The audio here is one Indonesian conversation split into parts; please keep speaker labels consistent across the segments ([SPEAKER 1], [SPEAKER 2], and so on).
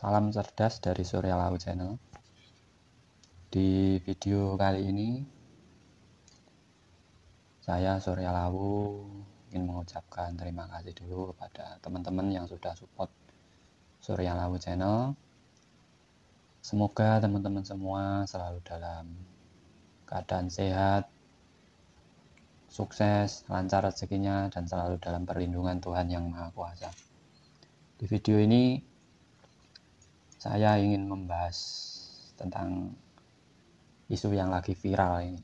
[SPEAKER 1] Salam cerdas dari Surya Lau Channel. Di video kali ini, saya Surya Lau ingin mengucapkan terima kasih dulu kepada teman-teman yang sudah support Surya Lau Channel. Semoga teman-teman semua selalu dalam keadaan sehat, sukses, lancar rezekinya, dan selalu dalam perlindungan Tuhan Yang Maha Kuasa. Di video ini, saya ingin membahas tentang isu yang lagi viral ini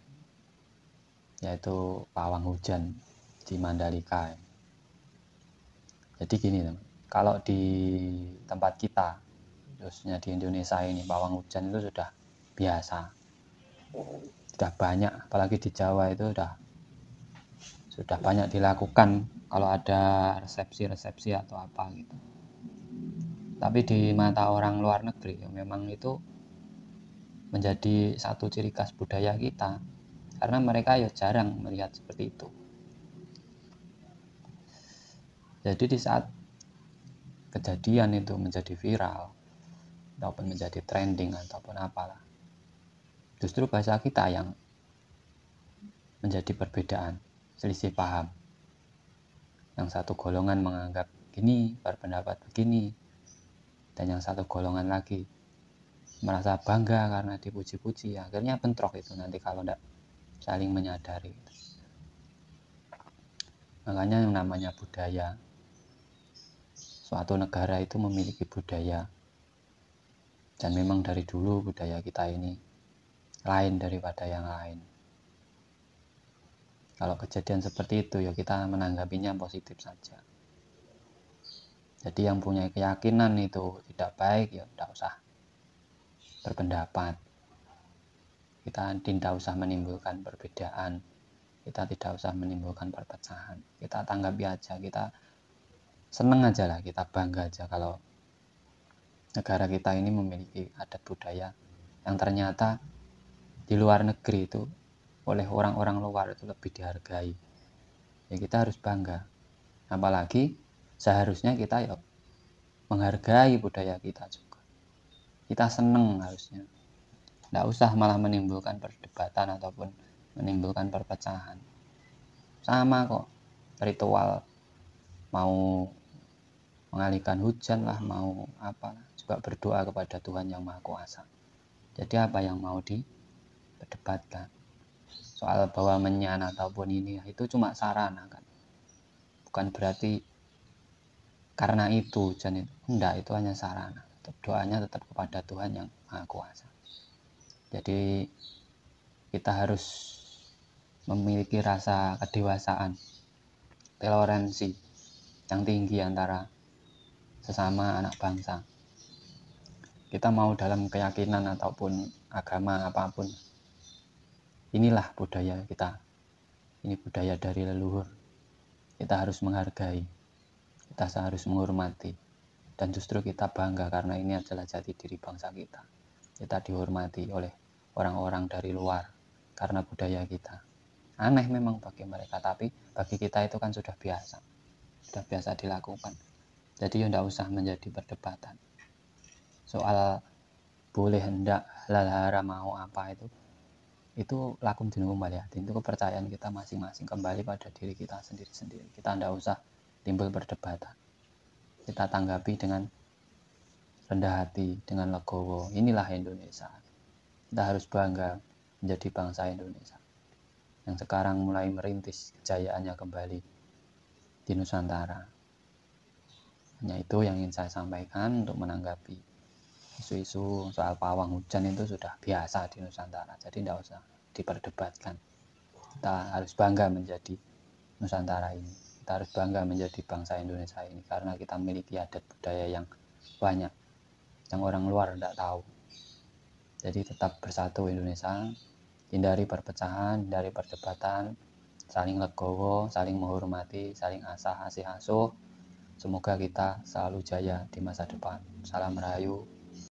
[SPEAKER 1] yaitu pawang hujan di Mandalika jadi gini kalau di tempat kita khususnya di Indonesia ini pawang hujan itu sudah biasa sudah banyak apalagi di Jawa itu sudah sudah banyak dilakukan kalau ada resepsi-resepsi atau apa gitu tapi di mata orang luar negeri ya, memang itu menjadi satu ciri khas budaya kita karena mereka ya jarang melihat seperti itu jadi di saat kejadian itu menjadi viral ataupun menjadi trending ataupun apalah justru bahasa kita yang menjadi perbedaan selisih paham yang satu golongan menganggap begini berpendapat begini dan yang satu golongan lagi merasa bangga karena dipuji-puji akhirnya bentrok itu nanti kalau tidak saling menyadari makanya yang namanya budaya suatu negara itu memiliki budaya dan memang dari dulu budaya kita ini lain daripada yang lain kalau kejadian seperti itu ya kita menanggapinya positif saja jadi yang punya keyakinan itu tidak baik ya tidak usah berpendapat kita tidak usah menimbulkan perbedaan kita tidak usah menimbulkan perpecahan kita tanggapi aja kita seneng aja lah kita bangga aja kalau negara kita ini memiliki adat budaya yang ternyata di luar negeri itu oleh orang-orang luar itu lebih dihargai ya kita harus bangga apalagi seharusnya kita ya menghargai budaya kita juga kita seneng harusnya tidak usah malah menimbulkan perdebatan ataupun menimbulkan perpecahan sama kok ritual mau mengalihkan hujan lah mau apa lah, juga berdoa kepada Tuhan yang Maha Kuasa jadi apa yang mau di perdebatkan soal bahwa menyan ataupun ini itu cuma sarana kan bukan berarti karena itu, jangan Enggak, itu hanya sarana. Tetap doanya tetap kepada Tuhan yang Maha Kuasa. Jadi kita harus memiliki rasa kedewasaan, toleransi yang tinggi antara sesama anak bangsa. Kita mau dalam keyakinan ataupun agama apapun. Inilah budaya kita. Ini budaya dari leluhur. Kita harus menghargai kita harus menghormati dan justru kita bangga karena ini adalah jati diri bangsa kita. Kita dihormati oleh orang-orang dari luar karena budaya kita. Aneh memang bagi mereka, tapi bagi kita itu kan sudah biasa. Sudah biasa dilakukan. Jadi ya tidak usah menjadi perdebatan. Soal boleh hendak halal haram mau apa itu itu lakum dinukum baliatin itu kepercayaan kita masing-masing kembali pada diri kita sendiri-sendiri kita tidak usah timbul perdebatan. Kita tanggapi dengan rendah hati, dengan legowo. Inilah Indonesia. Kita harus bangga menjadi bangsa Indonesia yang sekarang mulai merintis kejayaannya kembali di Nusantara. Hanya itu yang ingin saya sampaikan untuk menanggapi isu-isu soal pawang hujan itu sudah biasa di Nusantara, jadi tidak usah diperdebatkan. Kita harus bangga menjadi Nusantara ini kita harus bangga menjadi bangsa Indonesia ini karena kita memiliki adat budaya yang banyak yang orang luar tidak tahu jadi tetap bersatu Indonesia hindari perpecahan dari perdebatan saling legowo saling menghormati saling asah asih asuh semoga kita selalu jaya di masa depan salam rahayu